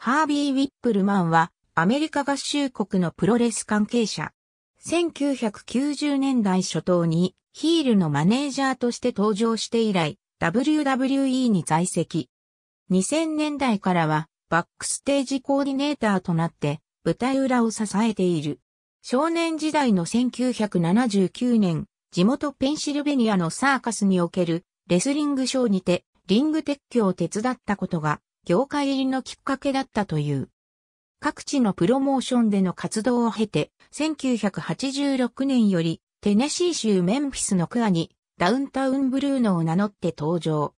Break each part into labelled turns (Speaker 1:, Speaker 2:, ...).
Speaker 1: ハービー・ウィップルマンはアメリカ合衆国のプロレス関係者。1990年代初頭にヒールのマネージャーとして登場して以来 WWE に在籍。2000年代からはバックステージコーディネーターとなって舞台裏を支えている。少年時代の1979年、地元ペンシルベニアのサーカスにおけるレスリングショーにてリング撤去を手伝ったことが業界入りのきっかけだったという。各地のプロモーションでの活動を経て、1986年よりテネシー州メンフィスのクアにダウンタウンブルーノを名乗って登場。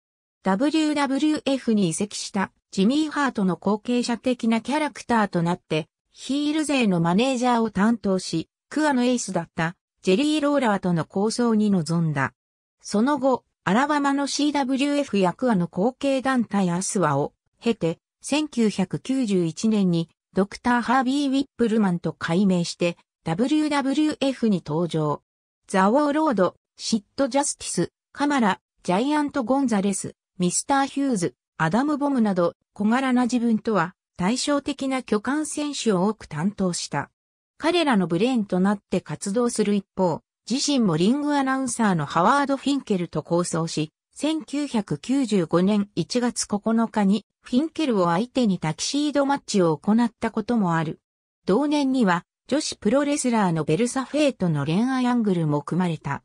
Speaker 1: WWF に移籍したジミー・ハートの後継者的なキャラクターとなって、ヒール勢のマネージャーを担当し、クアのエースだったジェリー・ローラーとの構想に臨んだ。その後、アラバマの CWF やクアの後継団体アスワを経て、1991年にドクター・ハービー・ウィップルマンと改名して WWF に登場。ザ・ウォーロード、シット・ジャスティス、カマラ、ジャイアント・ゴンザレス、ミスター・ヒューズ、アダム・ボムなど小柄な自分とは対照的な巨漢選手を多く担当した。彼らのブレーンとなって活動する一方、自身もリングアナウンサーのハワード・フィンケルと構想し、1995年1月9日にフィンケルを相手にタキシードマッチを行ったこともある。同年には女子プロレスラーのベルサフェイとの恋愛アングルも組まれた。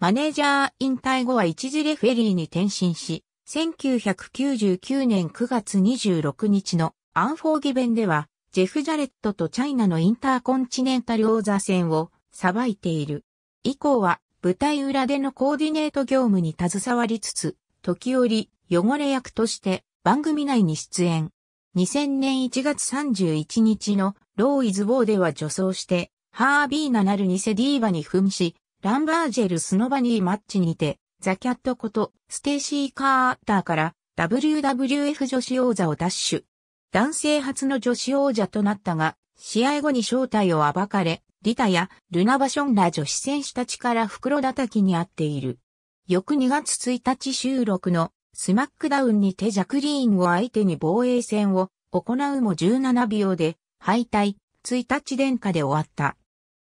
Speaker 1: マネージャー引退後は一時レフェリーに転身し、1999年9月26日のアンフォーギベンでは、ジェフ・ジャレットとチャイナのインターコンチネンタル王座戦を裁いている。以降は舞台裏でのコーディネート業務に携わりつつ、時折、汚れ役として番組内に出演。2000年1月31日のローイズ・ウォーでは女装して、ハービーナなるニセディーバに扮し、ランバージェル・スノバニー・マッチにて、ザ・キャットこと、ステーシー・カーターから、WWF 女子王座を奪取。男性初の女子王者となったが、試合後に正体を暴かれ、リタやルナバションら女子選手たちから袋叩きにあっている。翌2月1日収録のスマックダウンにてジャクリーンを相手に防衛戦を行うも17秒で敗退、1日殿下で終わった。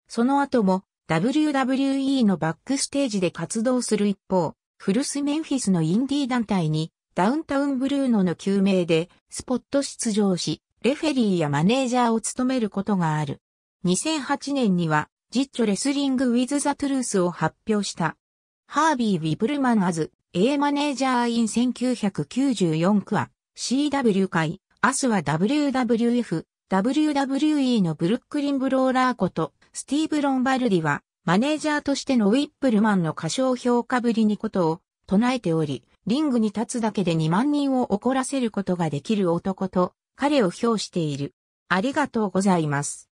Speaker 1: その後も WWE のバックステージで活動する一方、フルスメンフィスのインディー団体にダウンタウンブルーノの救命でスポット出場し、レフェリーやマネージャーを務めることがある。2008年には、ジッチョレスリング・ウィズ・ザ・トゥルースを発表した。ハービー・ウィブルマン・アズ、A マネージャー・イン1994クア、CW 会、アスは WWF、WWE のブルックリン・ブローラーこと、スティーブ・ロンバルディは、マネージャーとしてのウィップルマンの過小評価ぶりにことを唱えており、リングに立つだけで2万人を怒らせることができる男と、彼を評している。ありがとうございます。